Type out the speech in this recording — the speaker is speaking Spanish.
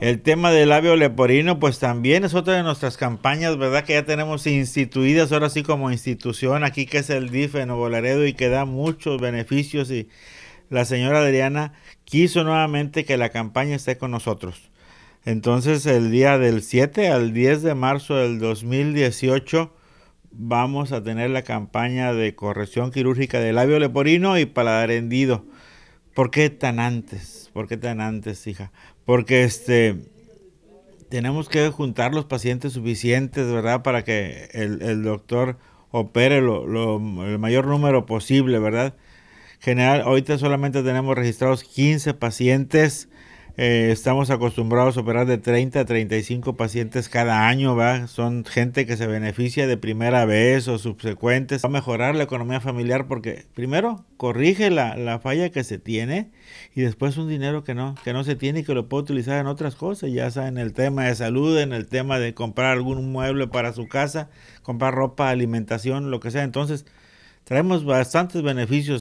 El tema del labio leporino, pues también es otra de nuestras campañas, ¿verdad? Que ya tenemos instituidas ahora sí como institución aquí, que es el DIF en Nuevo Laredo y que da muchos beneficios. Y la señora Adriana quiso nuevamente que la campaña esté con nosotros. Entonces, el día del 7 al 10 de marzo del 2018 vamos a tener la campaña de corrección quirúrgica del labio leporino y paladar hendido. ¿Por qué tan antes? ¿Por qué tan antes, hija? Porque este tenemos que juntar los pacientes suficientes, ¿verdad? Para que el, doctor opere el mayor número posible, ¿verdad? General, ahorita solamente tenemos registrados 15 pacientes eh, estamos acostumbrados a operar de 30 a 35 pacientes cada año, ¿va? Son gente que se beneficia de primera vez o subsecuentes. Va a mejorar la economía familiar porque, primero, corrige la, la, falla que se tiene y después un dinero que no, que no se tiene y que lo puede utilizar en otras cosas, ya sea en el tema de salud, en el tema de comprar algún mueble para su casa, comprar ropa, alimentación, lo que sea. Entonces, traemos bastantes beneficios.